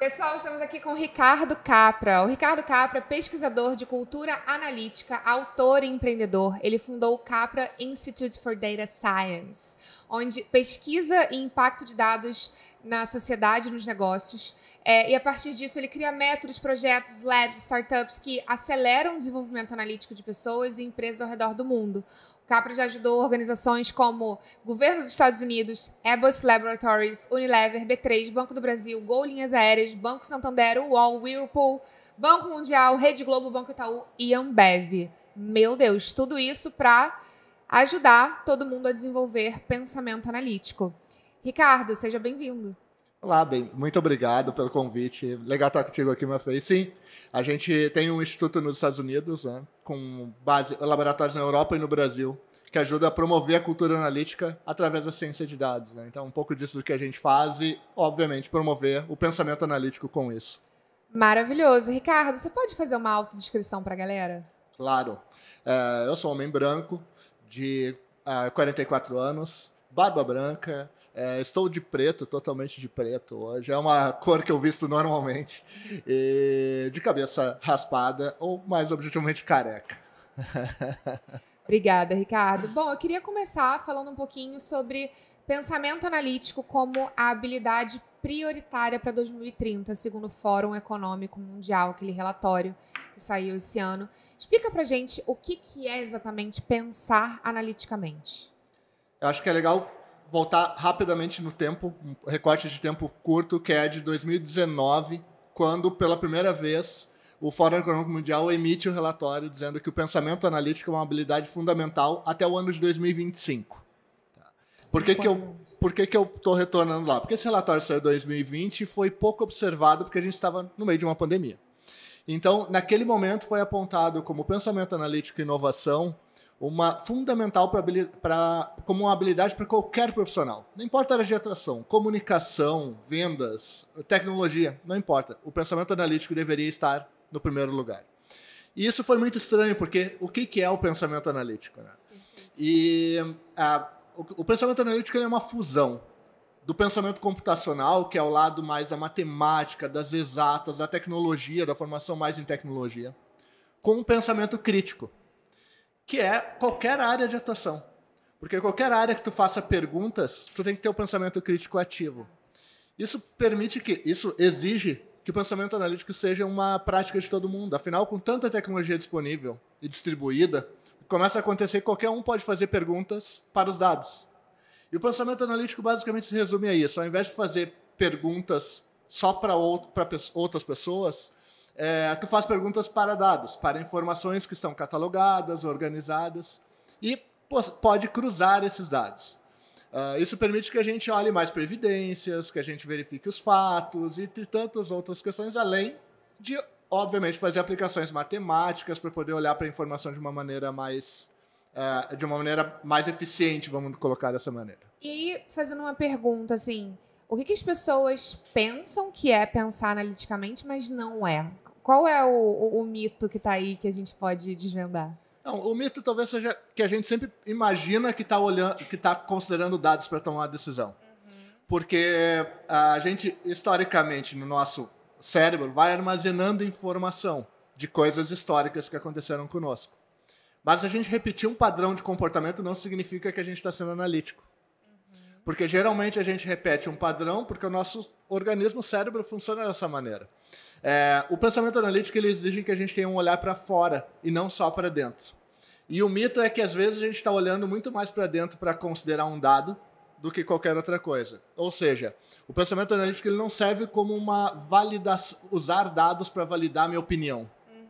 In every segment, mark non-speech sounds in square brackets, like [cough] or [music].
Pessoal, estamos aqui com o Ricardo Capra. O Ricardo Capra, pesquisador de cultura analítica, autor e empreendedor. Ele fundou o Capra Institute for Data Science, onde pesquisa e impacto de dados na sociedade e nos negócios. É, e a partir disso, ele cria métodos, projetos, labs, startups que aceleram o desenvolvimento analítico de pessoas e empresas ao redor do mundo. Capra já ajudou organizações como Governo dos Estados Unidos, Airbus Laboratories, Unilever, B3, Banco do Brasil, Gol Linhas Aéreas, Banco Santander, UOL, Whirlpool, Banco Mundial, Rede Globo, Banco Itaú e Ambev. Meu Deus, tudo isso para ajudar todo mundo a desenvolver pensamento analítico. Ricardo, seja bem-vindo. Olá, bem. Muito obrigado pelo convite. Legal estar contigo aqui meu filho. Sim, a gente tem um instituto nos Estados Unidos, né, com base laboratórios na Europa e no Brasil, que ajuda a promover a cultura analítica através da ciência de dados. Né? Então, um pouco disso do que a gente faz e, obviamente, promover o pensamento analítico com isso. Maravilhoso. Ricardo, você pode fazer uma autodescrição para a galera? Claro. É, eu sou um homem branco, de uh, ah, 44 anos, barba branca, é, estou de preto, totalmente de preto hoje. É uma cor que eu visto normalmente. E de cabeça raspada ou, mais objetivamente, careca. [laughs] Obrigada, Ricardo. Bom, eu queria começar falando um pouquinho sobre pensamento analítico como a habilidade prioritária para 2030, segundo o Fórum Econômico Mundial, aquele relatório que saiu esse ano. Explica para gente o que, que é exatamente pensar analiticamente. Eu acho que é legal voltar rapidamente no tempo, um recorte de tempo curto, que é de 2019, quando pela primeira vez o Fórum Econômico Mundial emite o um relatório dizendo que o pensamento analítico é uma habilidade fundamental até o ano de 2025. Tá. Por que, que eu por que, que eu estou retornando lá? Porque esse relatório saiu em 2020 e foi pouco observado porque a gente estava no meio de uma pandemia. Então, naquele momento, foi apontado como pensamento analítico e inovação uma fundamental pra, pra, como uma habilidade para qualquer profissional. Não importa a área de atuação, comunicação, vendas, tecnologia, não importa. O pensamento analítico deveria estar no primeiro lugar. E isso foi muito estranho, porque o que, que é o pensamento analítico? Né? E a, o, o, pensamento analítico é uma fusão do pensamento computacional, que é o lado mais da matemática, das exatas, da tecnologia, da formação mais em tecnologia, com o pensamento crítico, que é qualquer área de atuação. Porque qualquer área que tu faça perguntas, tu tem que ter o um pensamento crítico ativo. Isso permite que, isso exige que o pensamento analítico seja uma prática de todo mundo. Afinal, com tanta tecnologia disponível e distribuída, começa a acontecer que qualquer um pode fazer perguntas para os dados. E o pensamento analítico basicamente se resume a isso. Ao invés de fazer perguntas só para outras pessoas, é, tu faz perguntas para dados, para informações que estão catalogadas, organizadas e pode cruzar esses dados. Uh, isso permite que a gente olhe mais previdências, que a gente verifique os fatos e tantas outras questões, além de, obviamente, fazer aplicações matemáticas para poder olhar para a informação de uma maneira mais uh, de uma maneira mais eficiente, vamos colocar dessa maneira. E fazendo uma pergunta assim, o que, que as pessoas pensam que é pensar analiticamente, mas não é? Qual é o, o, o mito que está aí que a gente pode desvendar? Não, o mito talvez seja que a gente sempre imagina que está olhando, que está considerando dados para tomar uma decisão, uhum. porque ah, a gente historicamente no nosso cérebro vai armazenando informação de coisas históricas que aconteceram conosco. Mas a gente repetir um padrão de comportamento não significa que a gente está sendo analítico. Porque geralmente a gente repete um padrão, porque o nosso organismo, o cérebro, funciona dessa maneira. É, o pensamento analítico ele exige que a gente tenha um olhar para fora e não só para dentro. E o mito é que às vezes a gente está olhando muito mais para dentro para considerar um dado do que qualquer outra coisa. Ou seja, o pensamento analítico ele não serve como uma validação, usar dados para validar minha opinião. Uhum,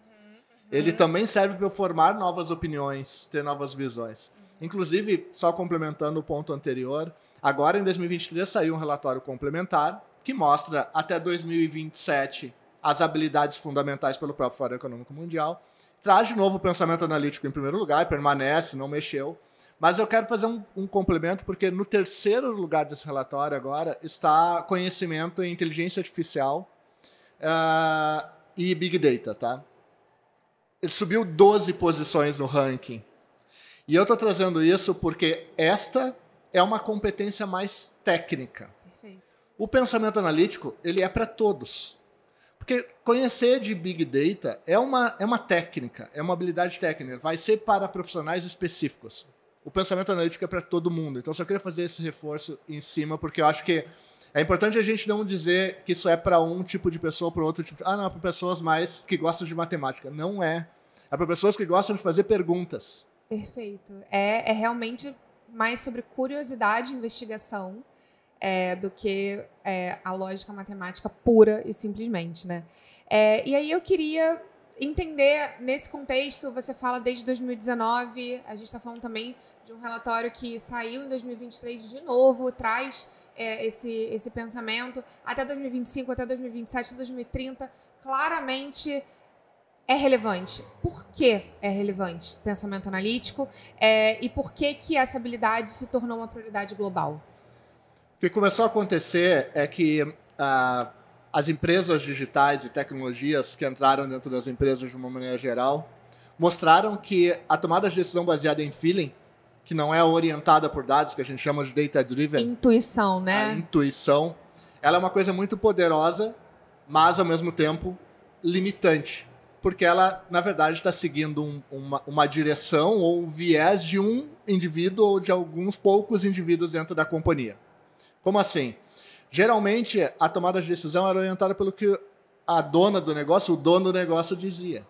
ele uhum. também serve para eu formar novas opiniões, ter novas visões. Inclusive, só complementando o ponto anterior, Agora, em 2023, saiu um relatório complementar que mostra até 2027 as habilidades fundamentais pelo próprio Fórum Econômico Mundial. Traz de novo o pensamento analítico em primeiro lugar, permanece, não mexeu. Mas eu quero fazer um, um complemento, porque no terceiro lugar desse relatório agora está conhecimento em inteligência artificial uh, e Big Data, tá? Ele subiu 12 posições no ranking. E eu estou trazendo isso porque esta é uma competência mais técnica. Perfeito. O pensamento analítico, ele é para todos. Porque conhecer de Big Data é uma, é uma técnica, é uma habilidade técnica, vai ser para profissionais específicos. O pensamento analítico é para todo mundo. Então, só queria fazer esse reforço em cima, porque eu acho que é importante a gente não dizer que isso é para um tipo de pessoa, para outro tipo. Ah, não, é para pessoas mais que gostam de matemática. Não é. É para pessoas que gostam de fazer perguntas. Perfeito. É, é realmente mais sobre curiosidade e investigação é, do que é, a lógica matemática pura e simplesmente, né? É, e aí eu queria entender nesse contexto, você fala desde 2019, a gente está falando também de um relatório que saiu em 2023 de novo, traz é, esse, esse pensamento até 2025, até 2027, 2030, claramente é relevante? Por que é relevante pensamento analítico é, e por que, que essa habilidade se tornou uma prioridade global? O que começou a acontecer é que ah, as empresas digitais e tecnologias que entraram dentro das empresas de uma maneira geral mostraram que a tomada de decisão baseada em feeling, que não é orientada por dados, que a gente chama de data-driven... Intuição, né? A intuição, ela é uma coisa muito poderosa, mas, ao mesmo tempo, limitante porque ela, na verdade, está seguindo um, uma, uma direção ou viés de um indivíduo ou de alguns poucos indivíduos dentro da companhia. Como assim? Geralmente, a tomada de decisão era orientada pelo que a dona do negócio, o dono do negócio dizia.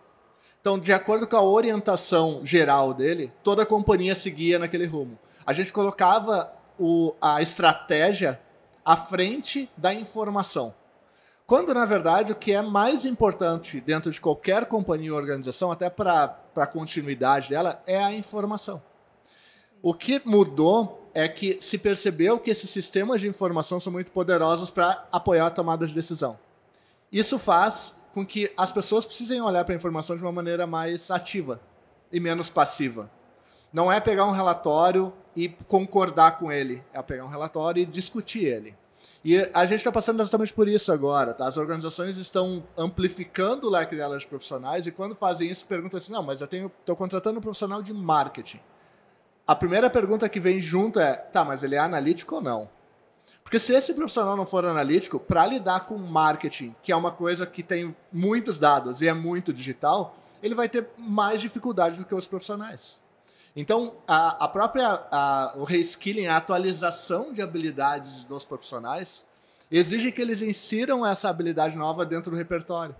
Então, de acordo com a orientação geral dele, toda a companhia seguia naquele rumo. A gente colocava o, a estratégia à frente da informação. Quando, na verdade, o que é mais importante dentro de qualquer companhia ou organização, até para a continuidade dela, é a informação. O que mudou é que se percebeu que esses sistemas de informação são muito poderosos para apoiar a tomada de decisão. Isso faz com que as pessoas precisem olhar para a informação de uma maneira mais ativa e menos passiva. Não é pegar um relatório e concordar com ele, é pegar um relatório e discutir ele. E a gente está passando exatamente por isso agora, tá? As organizações estão amplificando o leque delas de profissionais e quando fazem isso, perguntam assim, não, mas eu estou contratando um profissional de marketing. A primeira pergunta que vem junto é, tá, mas ele é analítico ou não? Porque se esse profissional não for analítico, para lidar com marketing, que é uma coisa que tem muitos dados e é muito digital, ele vai ter mais dificuldade do que os profissionais. Então, a, a própria a, o reskilling, a atualização de habilidades dos profissionais, exige que eles insiram essa habilidade nova dentro do repertório.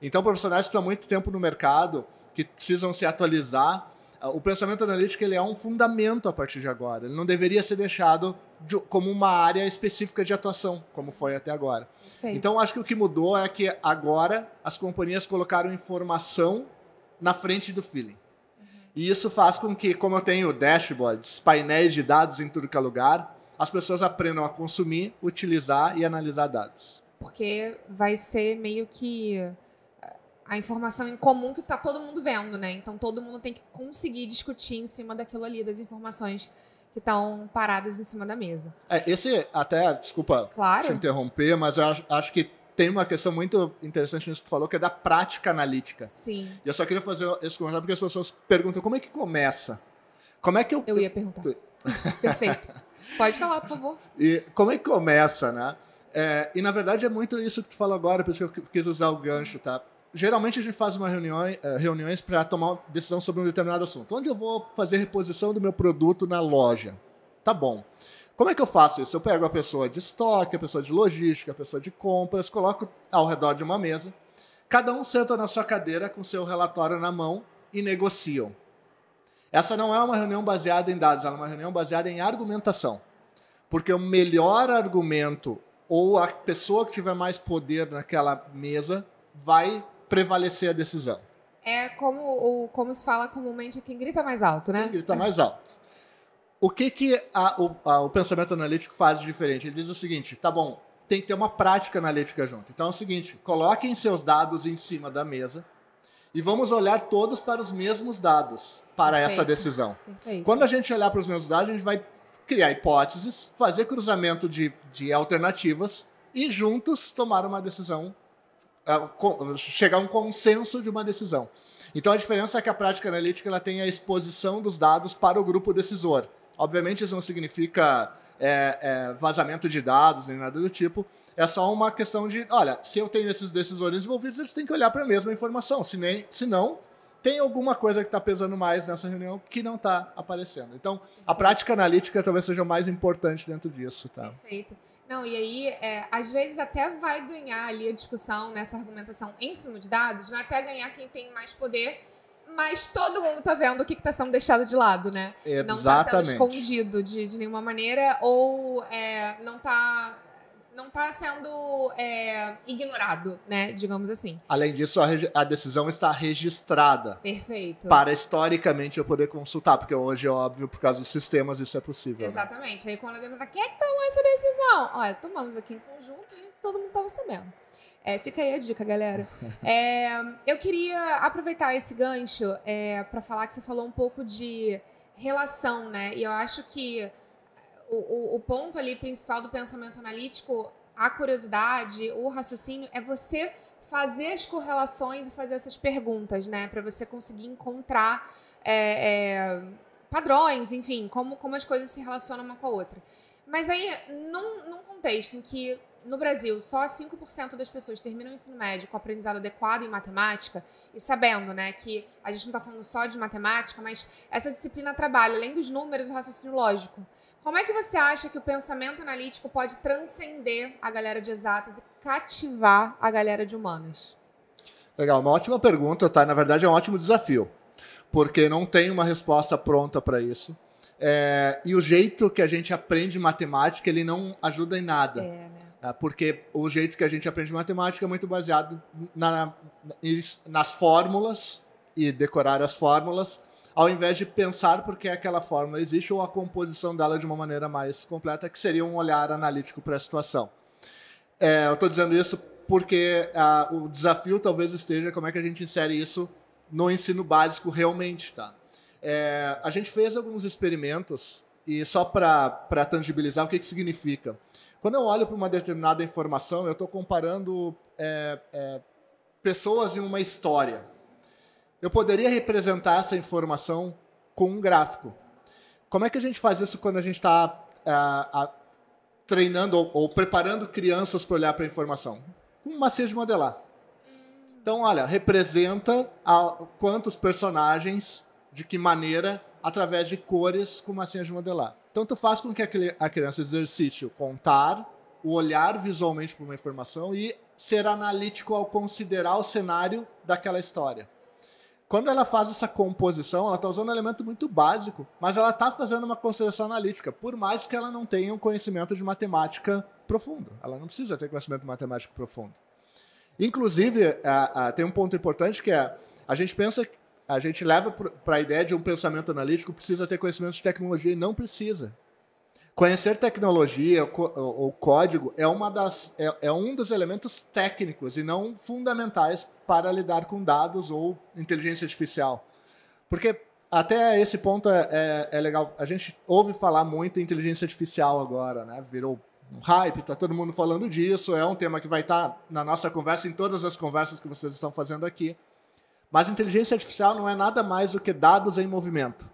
Então, profissionais que estão há muito tempo no mercado, que precisam se atualizar, o pensamento analítico ele é um fundamento a partir de agora. Ele não deveria ser deixado de, como uma área específica de atuação, como foi até agora. Perfeito. Então, acho que o que mudou é que agora as companhias colocaram informação na frente do feeling. E isso faz com que, como eu tenho dashboards, painéis de dados em tudo que é lugar, as pessoas aprendam a consumir, utilizar e analisar dados. Porque vai ser meio que a informação em comum que está todo mundo vendo, né? Então todo mundo tem que conseguir discutir em cima daquilo ali, das informações que estão paradas em cima da mesa. É, esse até, desculpa claro. te interromper, mas eu acho, acho que tem uma questão muito interessante nisso que tu falou, que é da prática analítica. Sim. E eu só queria fazer esse comentário porque as pessoas perguntam como é que começa? Como é que eu. Eu ia perguntar. [laughs] Perfeito. Pode falar, por favor. E como é que começa, né? É, e na verdade é muito isso que tu falou agora, por isso que eu quis usar o gancho, tá? Geralmente a gente faz uma reunião, é, reuniões para tomar decisão sobre um determinado assunto. Onde eu vou fazer reposição do meu produto na loja? Tá bom. Como é que eu faço isso? Eu pego a pessoa de estoque, a pessoa de logística, a pessoa de compras, coloco ao redor de uma mesa. Cada um senta na sua cadeira com seu relatório na mão e negociam. Essa não é uma reunião baseada em dados, ela é uma reunião baseada em argumentação. Porque o melhor argumento ou a pessoa que tiver mais poder naquela mesa vai prevalecer a decisão. É como, como se fala comumente, quem grita mais alto, né? Quem grita mais alto o que, que a, o, a, o pensamento analítico faz de diferente? Ele diz o seguinte: tá bom, tem que ter uma prática analítica junto. Então é o seguinte: coloquem seus dados em cima da mesa e vamos olhar todos para os mesmos dados para Perfeito. decisão. Perfeito. Quando a gente olhar para os mesmos dados, a gente vai criar hipóteses, fazer cruzamento de, de alternativas e juntos tomar uma decisão, é, chegar a um consenso de uma decisão. Então a diferença é que a prática analítica ela tem a exposição dos dados para o grupo decisor. Obviamente, isso não significa é, é, vazamento de dados nem nada do tipo. É só uma questão de, olha, se eu tenho esses decisores envolvidos, eles têm que olhar para a mesma informação. Se, nem, se não, tem alguma coisa que está pesando mais nessa reunião que não está aparecendo. Então, a prática analítica talvez seja o mais importante dentro disso, tá? Perfeito. Não, e aí, é, às vezes até vai ganhar ali a discussão nessa argumentação em cima de dados, vai até ganhar quem tem mais poder mas todo mundo tá vendo o que, que tá sendo deixado de lado, né? Exatamente. Não tá sendo escondido de, de nenhuma maneira ou é, não tá não está sendo é, ignorado, né? Digamos assim. Além disso, a, a, decisão está registrada. Perfeito. Para historicamente eu poder consultar, porque hoje é óbvio, por causa dos sistemas, isso é possível. Né? Exatamente. Né? Aí quando alguém pergunta, quem é que tomou essa decisão? Olha, tomamos aqui em conjunto e todo mundo estava sabendo. É, fica aí a dica, galera. [laughs] É, eu queria aproveitar esse gancho é, para falar que você falou um pouco de relação, né? E eu acho que o, o, o, ponto ali principal do pensamento analítico, a curiosidade, o raciocínio, é você fazer as correlações e fazer essas perguntas, né? Para você conseguir encontrar é, é, padrões, enfim, como, como as coisas se relacionam uma com a outra. Mas aí, num, num contexto em que no Brasil, só 5% das pessoas terminam o ensino médio com aprendizado adequado em matemática, e sabendo, né, que a gente não está falando só de matemática, mas essa disciplina trabalha, além dos números, o raciocínio lógico. Como é que você acha que o pensamento analítico pode transcender a galera de exatas e cativar a galera de humanas? Legal, uma ótima pergunta, tá? Na verdade, é um ótimo desafio, porque não tem uma resposta pronta para isso. É, e o jeito que a gente aprende matemática, ele não ajuda em nada. É. Ah, porque o jeito que a gente aprende matemática é muito baseado na, nas fórmulas e decorar as fórmulas, ao invés de pensar porque aquela fórmula existe ou a composição dela de uma maneira mais completa, que seria um olhar analítico para a situação. É, eu estou dizendo isso porque a, ah, o desafio talvez esteja como é que a gente insere isso no ensino básico realmente, tá? É, a gente fez alguns experimentos e só para tangibilizar o que, que significa. Quando eu olho para uma determinada informação, eu estou comparando é, é, pessoas em uma história. Eu poderia representar essa informação com um gráfico. Como é que a gente faz isso quando a gente está é, treinando ou, ou, preparando crianças para olhar para a informação? Com um macia de modelar. Então, olha, representa a, quantos personagens, de que maneira, através de cores com massinhas de modelar. Então tu faz com que a criança exercite o contar, o olhar visualmente para uma informação e ser analítico ao considerar o cenário daquela história. Quando ela faz essa composição, ela está usando um elemento muito básico, mas ela está fazendo uma consideração analítica, por mais que ela não tenha um conhecimento de matemática profundo. Ela não precisa ter conhecimento matemático profundo. Inclusive, uh, uh, tem um ponto importante que é a gente pensa a gente leva para a ideia de um pensamento analítico precisa ter conhecimento de tecnologia e não precisa. Conhecer tecnologia ou, código é, uma das, é, é, um dos elementos técnicos e não fundamentais para lidar com dados ou inteligência artificial. Porque até esse ponto é, é, é legal. A gente ouve falar muito em inteligência artificial agora, né? Virou um hype, está todo mundo falando disso. É um tema que vai estar tá na nossa conversa, em todas as conversas que vocês estão fazendo aqui. Mas inteligência artificial não é nada mais do que dados em movimento.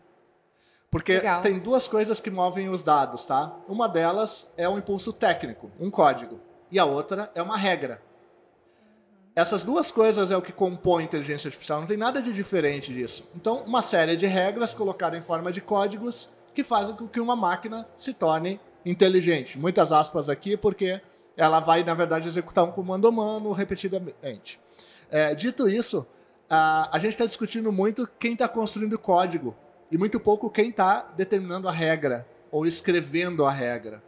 Porque Legal. tem duas coisas que movem os dados, tá? Uma delas é um impulso técnico, um código, e a outra é uma regra. Essas duas coisas é o que compõe inteligência artificial, não tem nada de diferente disso. Então, uma série de regras colocadas em forma de códigos que fazem com que uma máquina se torne inteligente. Muitas aspas aqui, porque ela vai, na verdade, executar um comando humano repetidamente. É, dito isso, ah, a gente está discutindo muito quem está construindo o código e muito pouco quem está determinando a regra ou escrevendo a regra.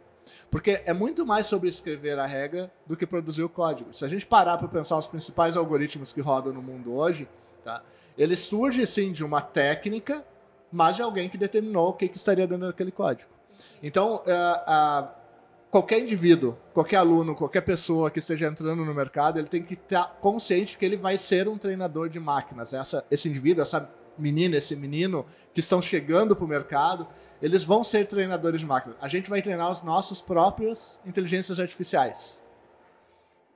Porque é muito mais sobre escrever a regra do que produzir o código. Se a gente parar para pensar os principais algoritmos que rodam no mundo hoje, tá? ele surge sim de uma técnica, mas de alguém que determinou o que, que estaria dentro daquele código. Então, uh, uh, qualquer indivíduo, qualquer aluno, qualquer pessoa que esteja entrando no mercado, ele tem que estar consciente que ele vai ser um treinador de máquinas. Essa, esse indivíduo, essa menina, esse menino que estão chegando para o mercado, eles vão ser treinadores de máquinas. A gente vai treinar os nossos próprios inteligências artificiais.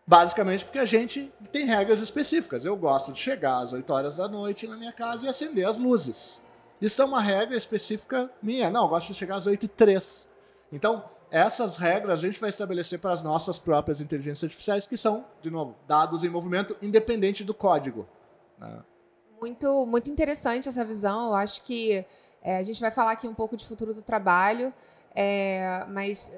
Basicamente porque a gente tem regras específicas. Eu gosto de chegar às 8 horas da noite na minha casa e acender as luzes. Isso é uma regra específica minha. Não, eu gosto de chegar às 8 e 3. Então, essas regras a gente vai estabelecer para as nossas próprias inteligências artificiais, que são, de novo, dados em movimento independente do código. Né? Muito, muito interessante essa visão. Eu acho que é, a gente vai falar aqui um pouco de futuro do trabalho, é, mas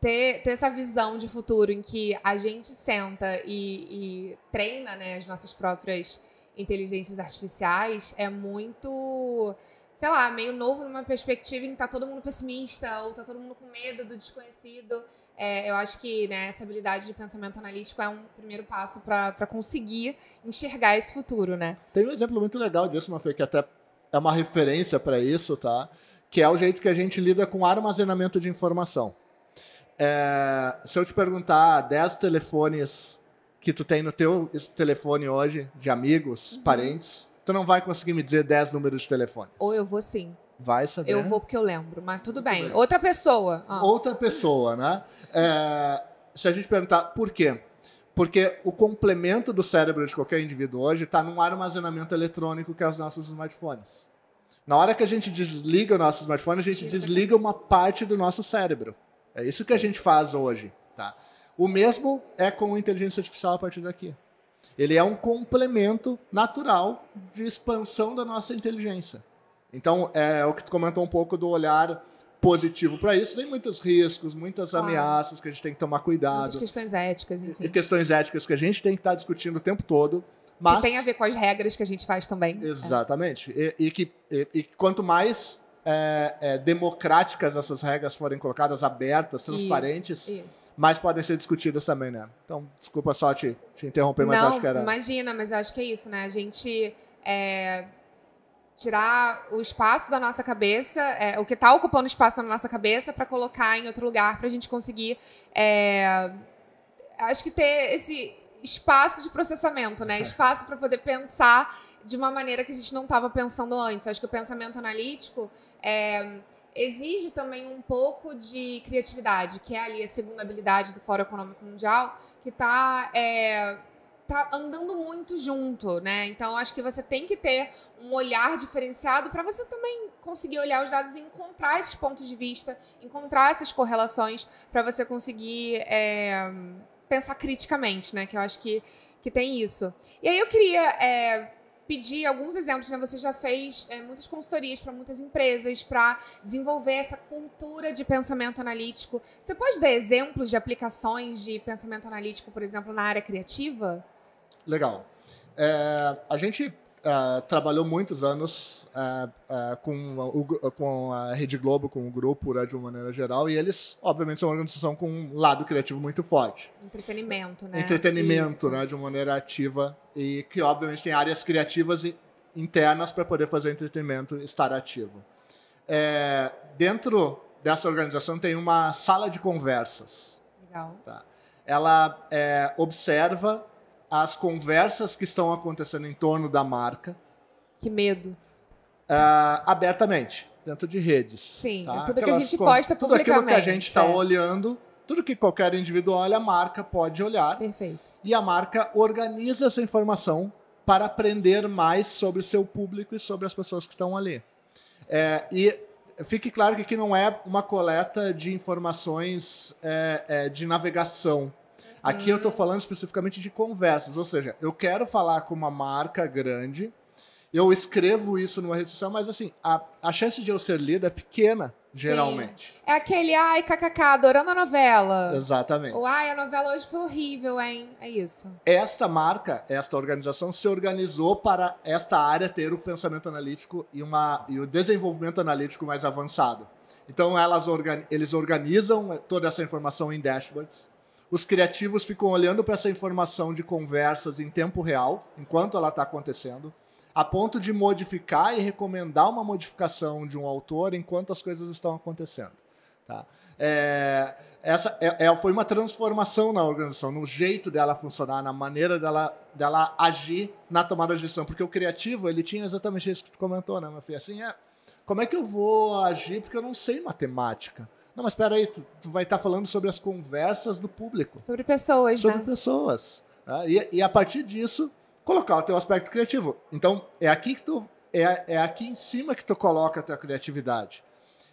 ter, ter essa visão de futuro em que a gente senta e, e treina né, as nossas próprias inteligências artificiais é muito sei lá, meio novo numa perspectiva em que tá todo mundo pessimista ou tá todo mundo com medo do desconhecido. É, eu acho que né, essa habilidade de pensamento analítico é um primeiro passo para conseguir enxergar esse futuro, né? Tem um exemplo muito legal disso, Mafê, que até é uma referência para isso, tá? Que é o jeito que a gente lida com armazenamento de informação. É, se eu te perguntar 10 telefones que tu tem no teu telefone hoje, de amigos, uhum. parentes, Tu não vai conseguir me dizer 10 números de telefone. Ou eu vou sim. Vai saber. Eu vou porque eu lembro, mas tudo bem. bem. Outra pessoa. Ah. Outra pessoa, né? É, se a gente perguntar por quê? Porque o complemento do cérebro de qualquer indivíduo hoje está num armazenamento eletrônico que é os nossos smartphones. Na hora que a gente desliga o nosso smartphone, a gente desliga uma parte do nosso cérebro. É isso que a gente faz hoje, tá? O mesmo é com inteligência artificial a partir daqui. Ele é um complemento natural de expansão da nossa inteligência. Então, é o que tu comentou um pouco do olhar positivo para isso. Tem muitos riscos, muitas claro. ameaças que a gente tem que tomar cuidado. Muitas questões éticas. Enfim. E questões éticas que a gente tem que estar tá discutindo o tempo todo. Mas... Que tem a ver com as regras que a gente faz também. É. Exatamente. É. E, e, que e, e quanto mais é, é, democráticas essas regras forem colocadas, abertas, transparentes, isso, isso. mas podem ser discutidas também, né? Então, desculpa só te, te interromper, mas Não, acho que era. Imagina, mas eu acho que é isso, né? A gente é, tirar o espaço da nossa cabeça, é, o que está ocupando espaço na nossa cabeça, para colocar em outro lugar, para a gente conseguir. É, acho que ter esse espaço de processamento, né? É. Espaço para poder pensar de uma maneira que a gente não estava pensando antes. Acho que o pensamento analítico é, exige também um pouco de criatividade, que é ali a segunda habilidade do Fórum Econômico Mundial, que está é, tá andando muito junto, né? Então acho que você tem que ter um olhar diferenciado para você também conseguir olhar os dados e encontrar esses pontos de vista, encontrar essas correlações para você conseguir é, pensar criticamente, né? Que eu acho que, que tem isso. E aí eu queria é, pedir alguns exemplos, né? Você já fez é, muitas consultorias para muitas empresas para desenvolver essa cultura de pensamento analítico. Você pode dar exemplos de aplicações de pensamento analítico, por exemplo, na área criativa? Legal. É, a gente uh, trabalhou muitos anos uh, uh, com, o, com, a Rede Globo, com o grupo, né, de uma maneira geral, e eles, obviamente, são uma organização com um lado criativo muito forte. Entretenimento, né? Entretenimento, né, de uma maneira ativa, e que, obviamente, tem áreas criativas internas para poder fazer entretenimento estar ativo. É, dentro dessa organização tem uma sala de conversas. Legal. Tá? Ela é, observa as conversas que estão acontecendo em torno da marca. Que medo. Uh, abertamente, dentro de redes. Sim, tá? tudo Aquelas que a gente posta Tudo aquilo que a gente está é. olhando, tudo que qualquer indivíduo olha, a marca pode olhar. Perfeito. E a marca organiza essa informação para aprender mais sobre o seu público e sobre as pessoas que estão ali. É, e fique claro que aqui não é uma coleta de informações é, é de navegação Aqui hum. eu estou falando especificamente de conversas, ou seja, eu quero falar com uma marca grande, eu escrevo isso numa rede social, mas assim, a, a chance de eu ser lida é pequena geralmente. Sim. É aquele, ai, kkk, adorando a novela. Exatamente. Ou, ai, a novela hoje foi horrível, hein? É isso. Esta marca, esta organização, se organizou para esta área ter o pensamento analítico e, uma, e o desenvolvimento analítico mais avançado. Então, elas eles organizam toda essa informação em dashboards os criativos ficam olhando para essa informação de conversas em tempo real, enquanto ela está acontecendo, a ponto de modificar e recomendar uma modificação de um autor enquanto as coisas estão acontecendo. Tá? É, essa é, é, foi uma transformação na organização, no jeito dela funcionar, na maneira dela, dela agir na tomada de decisão. Porque o criativo, ele tinha exatamente isso que tu comentou, né, meu filho? Assim, é, como é que eu vou agir porque eu não sei matemática? Não, mas espera aí, tu, tu vai estar tá falando sobre as conversas do público. Sobre pessoas, sobre né? pessoas. Né? E, e, a partir disso, colocar o teu aspecto criativo. Então, é aqui que tu. É, é aqui em cima que tu coloca a tua criatividade.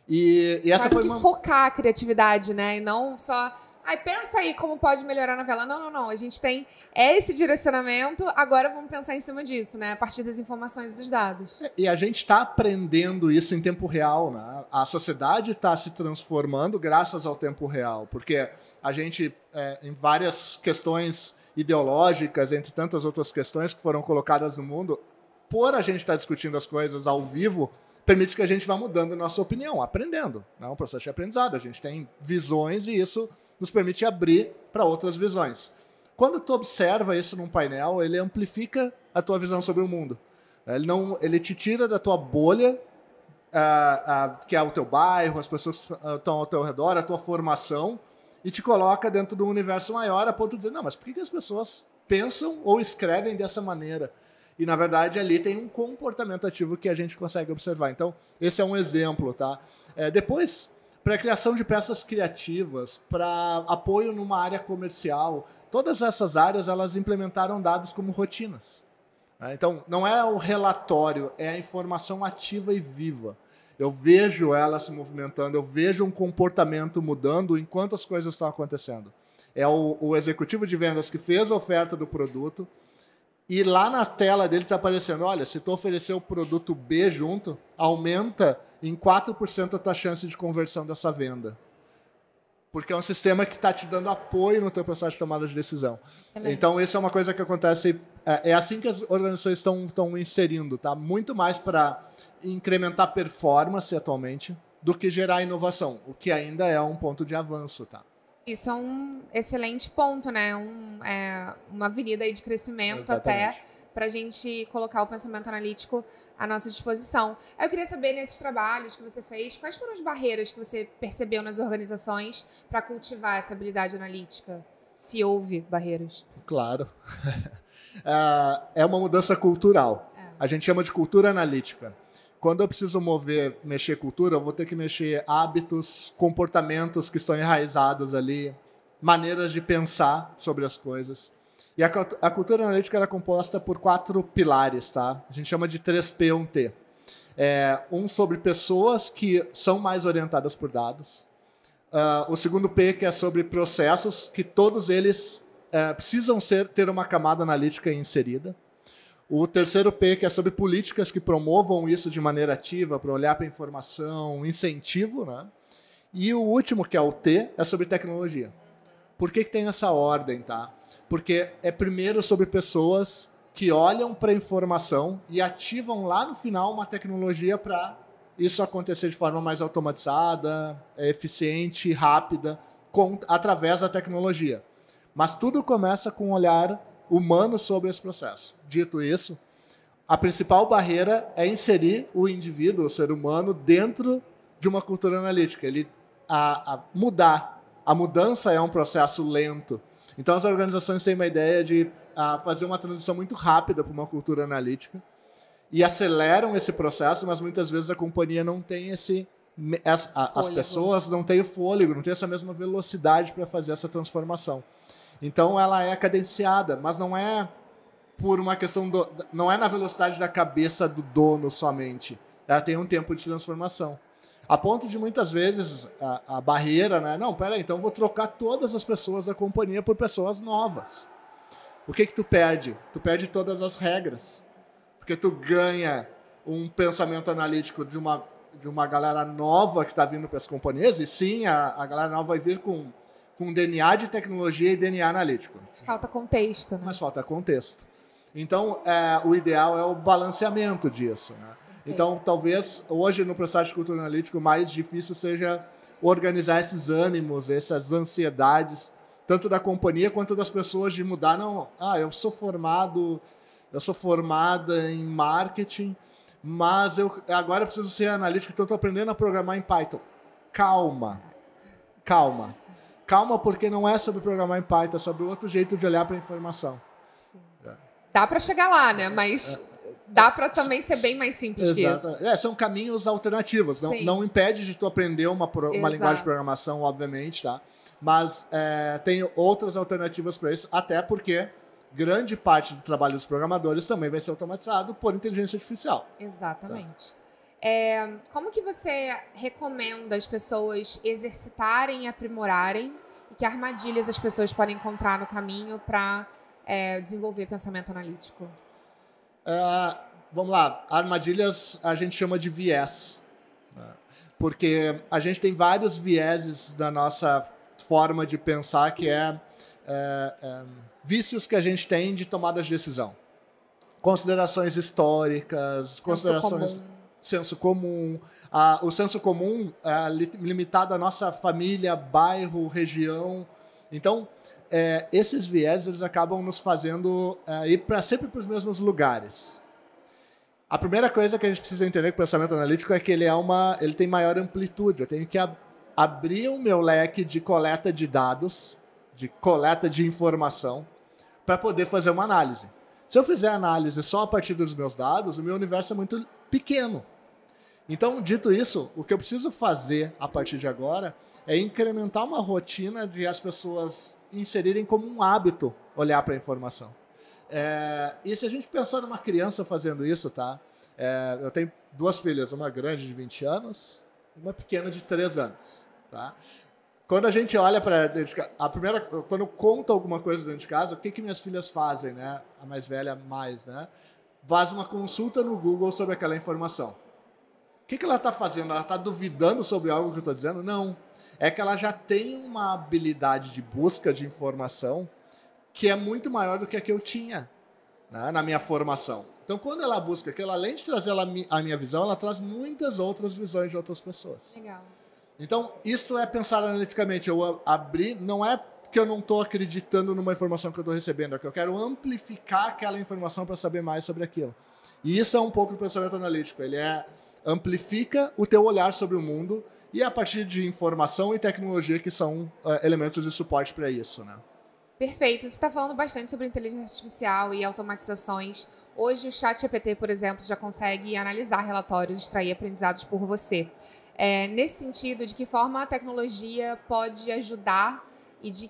E, e essa Quase foi que uma... focar a criatividade, né? E não só Aí pensa aí como pode melhorar a novela. Não, não, não. A gente tem esse direcionamento, agora vamos pensar em cima disso, né? A partir das informações e dos dados. É, e a gente está aprendendo isso em tempo real, né? A sociedade está se transformando graças ao tempo real, porque a gente, é, em várias questões ideológicas, entre tantas outras questões que foram colocadas no mundo, por a gente estar tá discutindo as coisas ao vivo, permite que a gente vá mudando a nossa opinião, aprendendo. É né? um processo de aprendizado. A gente tem visões e isso nos permite abrir para outras visões. Quando tu observa isso num painel, ele amplifica a tua visão sobre o mundo. Ele, não, ele te tira da tua bolha, uh, uh, que é o teu bairro, as pessoas que estão ao teu redor, a tua formação, e te coloca dentro de um universo maior a ponto de dizer, não, mas por que, que as pessoas pensam ou escrevem dessa maneira? E, na verdade, ali tem um comportamento ativo que a gente consegue observar. Então, esse é um exemplo, tá? É, depois, para criação de peças criativas, para apoio numa área comercial. Todas essas áreas elas implementaram dados como rotinas. Né? Então, não é o relatório, é a informação ativa e viva. Eu vejo ela se movimentando, eu vejo um comportamento mudando enquanto as coisas estão acontecendo. É o, o executivo de vendas que fez a oferta do produto e lá na tela dele está aparecendo: olha, se tu oferecer o produto B junto, aumenta em 4% a tua chance de conversão dessa venda. Porque é um sistema que está te dando apoio no teu processo de tomada de decisão. Excelente. Então, isso é uma coisa que acontece. É, é assim que as organizações estão inserindo, tá? Muito mais para incrementar performance atualmente do que gerar inovação, o que ainda é um ponto de avanço, tá? Isso é um excelente ponto, né? Um, é, uma avenida de crescimento Exatamente. até para a gente colocar o pensamento analítico à nossa disposição. Eu queria saber, nesses trabalhos que você fez, quais foram as barreiras que você percebeu nas organizações para cultivar essa habilidade analítica? Se houve barreiras? Claro. [laughs] É, é uma mudança cultural. É. A gente chama de cultura analítica. Quando eu preciso mover, mexer cultura, eu vou ter que mexer hábitos, comportamentos que estão enraizados ali, maneiras de pensar sobre as coisas. E a, a cultura analítica era composta por quatro pilares, tá? A gente chama de 3P1T. É, um sobre pessoas que são mais orientadas por dados. Uh, o segundo P, que é sobre processos, que todos eles é, precisam ser, ter uma camada analítica inserida. O terceiro P, que é sobre políticas que promovam isso de maneira ativa, para olhar para informação, incentivo. Né? E o último, que é o T, é sobre tecnologia. Por que, que tem essa ordem? Tá? porque é primeiro sobre pessoas que olham para a informação e ativam lá no final uma tecnologia para isso acontecer de forma mais automatizada, eficiente, rápida, com, através da tecnologia. Mas tudo começa com um olhar humano sobre esse processo. Dito isso, a principal barreira é inserir o indivíduo, o ser humano, dentro de uma cultura analítica. Ele a, a mudar. A mudança é um processo lento. Então as organizações têm uma ideia de a ah, fazer uma transição muito rápida para uma cultura analítica e aceleram esse processo, mas muitas vezes a companhia não tem esse as, as pessoas não têm o fôlego, não têm essa mesma velocidade para fazer essa transformação. Então ela é cadenciada, mas não é por uma questão do, não é na velocidade da cabeça do dono somente. Ela tem um tempo de transformação. A ponto de muitas vezes a, a barreira, né? Não, peraí, então vou trocar todas as pessoas da companhia por pessoas novas. O que que tu perde? Tu perde todas as regras. Porque tu ganha um pensamento analítico de uma, de uma galera nova que está vindo para as companhias, e sim, a, a galera nova vai vir com, com DNA de tecnologia e DNA analítico. Falta contexto, né? Mas falta contexto. Então, é, o ideal é o balanceamento disso, né? Então, talvez hoje no processo de cultura analítica o mais difícil seja organizar esses ânimos, essas ansiedades, tanto da companhia quanto das pessoas de mudar. Não, ah, eu sou formado, eu sou formada em marketing, mas eu agora preciso ser analítico, então estou aprendendo a programar em Python. Calma, calma. Calma, porque não é sobre programar em Python, é sobre outro jeito de olhar para a informação. Dá para chegar lá, né? É, mas é, dá para também ser bem mais simples Exato. que isso. É, são caminhos alternativos. Não, não impede de tu aprender uma, uma linguagem de programação, obviamente, tá? Mas é, tem outras alternativas para isso, até porque grande parte do trabalho dos programadores também vai ser automatizado por inteligência artificial. Exatamente. Tá? É, como que você recomenda as pessoas exercitarem e aprimorarem e que armadilhas as pessoas podem encontrar no caminho para é, desenvolver pensamento analítico? Ah, vamos lá, armadilhas a gente chama de viés, né? porque a gente tem vários vieses da nossa forma de pensar que é, é, é vícios que a gente tem de tomada de decisão, considerações históricas, senso considerações comum. senso comum, ah, o senso comum é limitado à nossa família, bairro, região, então é, esses viés eles acabam nos fazendo é, ir para sempre para os mesmos lugares. A primeira coisa que a gente precisa entender com o pensamento analítico é que ele é uma, ele tem maior amplitude. Eu tenho que ab abrir o meu leque de coleta de dados, de coleta de informação, para poder fazer uma análise. Se eu fizer análise só a partir dos meus dados, o meu universo é muito pequeno. Então, dito isso, o que eu preciso fazer a partir de agora é incrementar uma rotina de as pessoas inserirem como um hábito olhar para a informação. É, e se a gente pensar numa criança fazendo isso, tá? É, eu tenho duas filhas, uma grande de 20 anos e uma pequena de 3 anos, tá? Quando a gente olha para dentro de casa, a primeira, quando conta alguma coisa dentro de casa, o que que minhas filhas fazem, né? A mais velha mais, né? Faz uma consulta no Google sobre aquela informação. O que, que ela está fazendo? Ela está duvidando sobre algo que eu estou dizendo? Não é que ela já tem uma habilidade de busca de informação que é muito maior do que a que eu tinha né, na minha formação. Então, quando ela busca aquilo, além de trazer ela, a minha visão, ela traz muitas outras visões de outras pessoas. Legal. Então, isto é pensar analiticamente. Eu abri, não é que eu não estou acreditando numa informação que eu estou recebendo, é que eu quero amplificar aquela informação para saber mais sobre aquilo. E isso é um pouco o pensamento analítico. Ele é amplifica o teu olhar sobre o mundo e é a partir de informação e tecnologia que são uh, elementos de suporte para isso, né? Perfeito. Você está falando bastante sobre inteligência artificial e automatizações. Hoje o Chat GPT, por exemplo, já consegue analisar relatórios, extrair aprendizados por você. É, nesse sentido, de que forma a tecnologia pode ajudar e de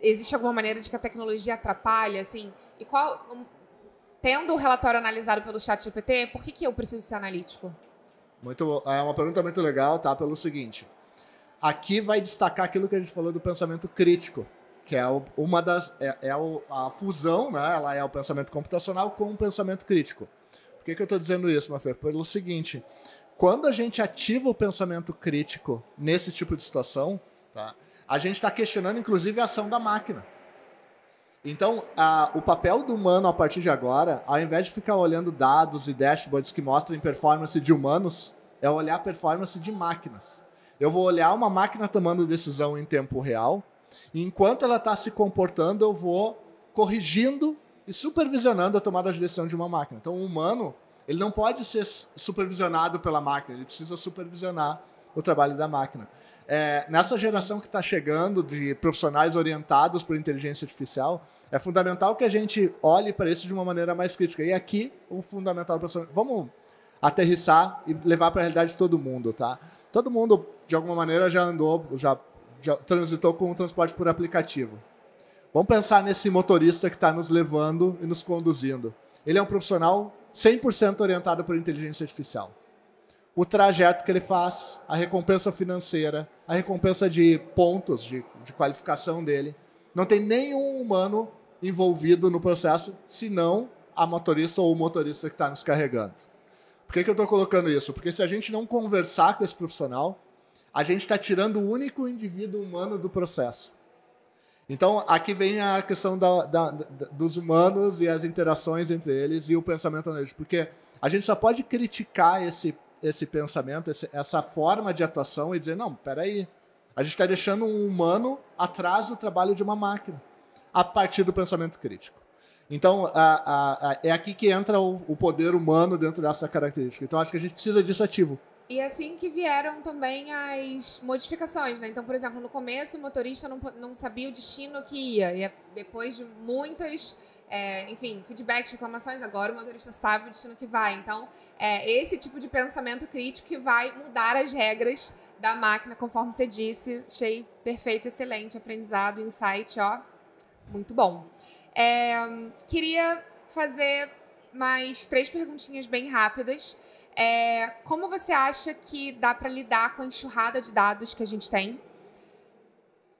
existe alguma maneira de que a tecnologia atrapalha, assim? E qual tendo o relatório analisado pelo Chat GPT, por que, que eu preciso ser analítico? Muito, é uma pergunta muito legal, tá? Pelo seguinte. Aqui vai destacar aquilo que a gente falou do pensamento crítico, que é uma das. É, é a fusão, né? Ela é o pensamento computacional com o pensamento crítico. Por que, que eu estou dizendo isso, Mafê? Pelo seguinte: quando a gente ativa o pensamento crítico nesse tipo de situação, tá? a gente está questionando, inclusive, a ação da máquina. Então, a, o papel do humano a partir de agora, ao invés de ficar olhando dados e dashboards que mostrem performance de humanos, é olhar performance de máquinas. Eu vou olhar uma máquina tomando decisão em tempo real, e enquanto ela está se comportando, eu vou corrigindo e supervisionando a tomada de decisão de uma máquina. Então, o humano, ele não pode ser supervisionado pela máquina, ele precisa supervisionar o trabalho da máquina. É, nessa geração que está chegando de profissionais orientados por inteligência artificial, é fundamental que a gente olhe para isso de uma maneira mais crítica. E aqui, o fundamental para vamos aterrissar e levar para a realidade de todo mundo, tá? Todo mundo de alguma maneira já andou, já, já transitou com o transporte por aplicativo. Vamos pensar nesse motorista que está nos levando e nos conduzindo. Ele é um profissional 100% orientado por inteligência artificial o trajeto que ele faz, a recompensa financeira, a recompensa de pontos, de, de qualificação dele. Não tem nenhum humano envolvido no processo, senão a motorista ou o motorista que está nos carregando. Por que, que eu estou colocando isso? Porque se a gente não conversar com esse profissional, a gente está tirando o único indivíduo humano do processo. Então, aqui vem a questão da, da, da, dos humanos e as interações entre eles e o pensamento analítico. Porque a gente só pode criticar esse esse pensamento, esse, essa forma de atuação e dizer: não, peraí, a gente está deixando um humano atrás do trabalho de uma máquina, a partir do pensamento crítico. Então, a, a, a, é aqui que entra o, o, poder humano dentro dessa característica. Então, acho que a gente precisa disso ativo. E assim que vieram também as modificações, né? Então, por exemplo, no começo o motorista não, não sabia o destino que ia. E é, depois de muitas é, enfim, feedbacks, reclamações, agora o motorista sabe o destino que vai. Então, é esse tipo de pensamento crítico que vai mudar as regras da máquina, conforme você disse. Achei perfeito, excelente, aprendizado, insight, ó, muito bom. É, queria fazer mais três perguntinhas bem rápidas. É, como você acha que dá para lidar com a enxurrada de dados que a gente tem?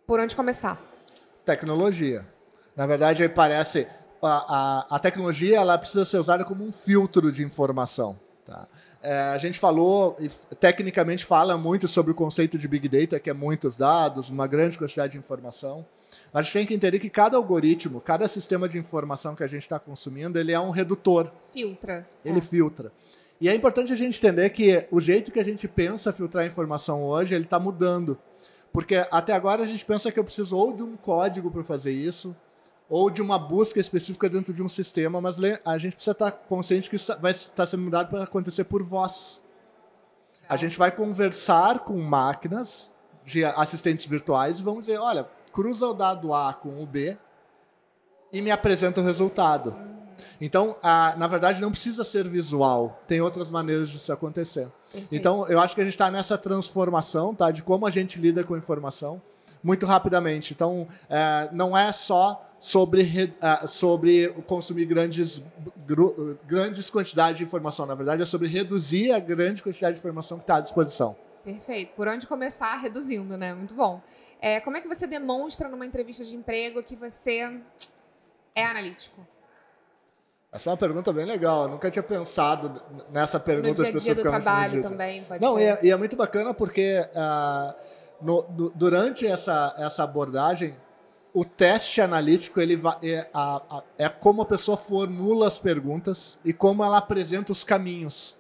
Por onde começar? Tecnologia. Na verdade, parece a, a, tecnologia ela precisa ser usada como um filtro de informação. Tá? É, a gente falou, e tecnicamente fala muito sobre o conceito de Big Data, que é muitos dados, uma grande quantidade de informação. A gente tem que entender que cada algoritmo, cada sistema de informação que a gente está consumindo, ele é um redutor. Filtra. Ele é. filtra. E é importante a gente entender que o jeito que a gente pensa filtrar informação hoje, ele está mudando. Porque até agora a gente pensa que eu preciso ou de um código para fazer isso, ou de uma busca específica dentro de um sistema, mas a gente precisa estar consciente que isso tá, vai estar sendo mudado para acontecer por voz. A gente vai conversar com máquinas de assistentes virtuais e vamos dizer, olha, cruza o dado A com o B e me apresenta o resultado. Hum. Então, a, na verdade, não precisa ser visual. Tem outras maneiras de isso acontecer. Perfeito. Então, eu acho que a gente está nessa transformação, tá? De como a gente lida com informação muito rapidamente. Então, é, não é só sobre, ah, sobre consumir grandes, grandes quantidades de informação. Na verdade, é sobre reduzir a grande quantidade de informação que está à disposição. Perfeito. Por onde começar reduzindo, né? Muito bom. É, como é que você demonstra numa entrevista de emprego que você é analítico? Essa é uma pergunta bem legal. Eu nunca tinha pensado nessa pergunta no dia -dia do trabalho também, pode Não, ser. E, é, e é muito bacana porque uh, no, no, durante essa, essa abordagem, o teste analítico ele é, a, a, é como a pessoa formula as perguntas e como ela apresenta os caminhos.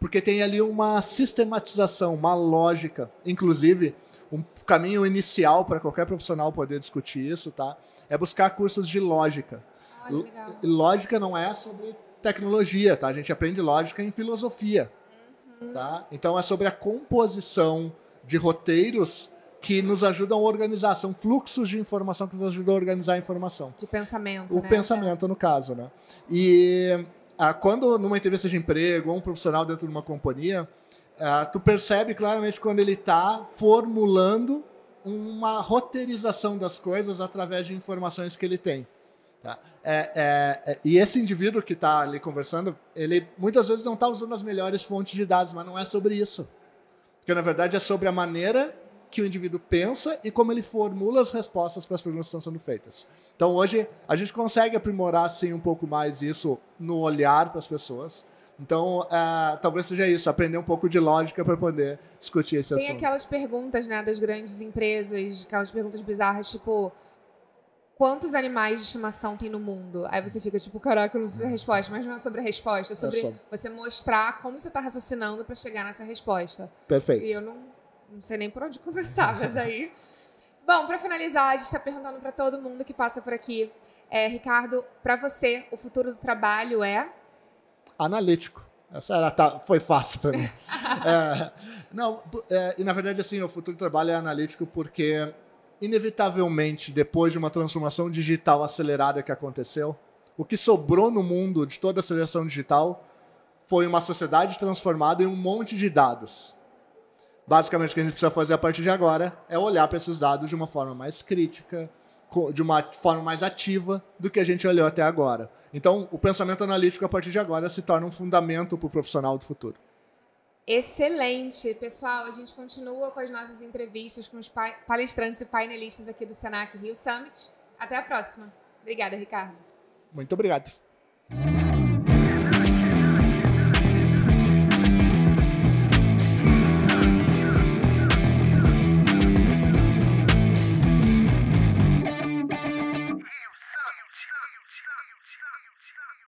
Porque tem ali uma sistematização, uma lógica. Inclusive, um caminho inicial para qualquer profissional poder discutir isso, tá? É buscar cursos de lógica. Ah, lógica não é sobre tecnologia, tá? A gente aprende lógica em filosofia, uhum. tá? Então é sobre a composição de roteiros que nos ajudam a organizar, são fluxos de informação que nos ajudam a organizar a informação. De pensamento. O né? pensamento, no caso, né? E ah, quando numa entrevista de emprego ou um profissional dentro de uma companhia, ah, tu percebe claramente quando ele está formulando uma roteirização das coisas através de informações que ele tem. Tá? É, é, é, e esse indivíduo que está ali conversando, ele muitas vezes não está usando as melhores fontes de dados, mas não é sobre isso. Porque, na verdade, é sobre a maneira que o indivíduo pensa e como ele formula as respostas para as perguntas que estão sendo feitas. Então, hoje, a gente consegue aprimorar, sim, um pouco mais isso no olhar para as pessoas. Então, uh, talvez seja isso, aprender um pouco de lógica para poder discutir esse Tem assunto. Tem aquelas perguntas né, das grandes empresas, aquelas perguntas bizarras, tipo quantos animais de estimação tem no mundo? Aí você fica tipo, caraca, eu não sei a resposta, mas não é sobre a resposta, é sobre, é sobre. você mostrar como você está raciocinando para chegar nessa resposta. Perfeito. E eu não não sei nem por onde [laughs] começar, mas aí. Bom, para finalizar, a gente está perguntando para todo mundo que passa por aqui. É, Ricardo, para você, o futuro do trabalho é? Analítico. Essa era, tá, foi fácil para mim. [laughs] é, não, é, e na verdade, assim, o futuro do trabalho é analítico porque, inevitavelmente, depois de uma transformação digital acelerada que aconteceu, o que sobrou no mundo de toda a aceleração digital foi uma sociedade transformada em um monte de dados. Basicamente, o que a gente precisa fazer a partir de agora é olhar para esses dados de uma forma mais crítica, de uma forma mais ativa do que a gente olhou até agora. Então, o pensamento analítico a partir de agora se torna um fundamento para o profissional do futuro. Excelente, pessoal. A gente continua com as nossas entrevistas com os palestrantes e painelistas aqui do Senac Rio Summit. Até a próxima. Obrigada, Ricardo. Muito obrigado.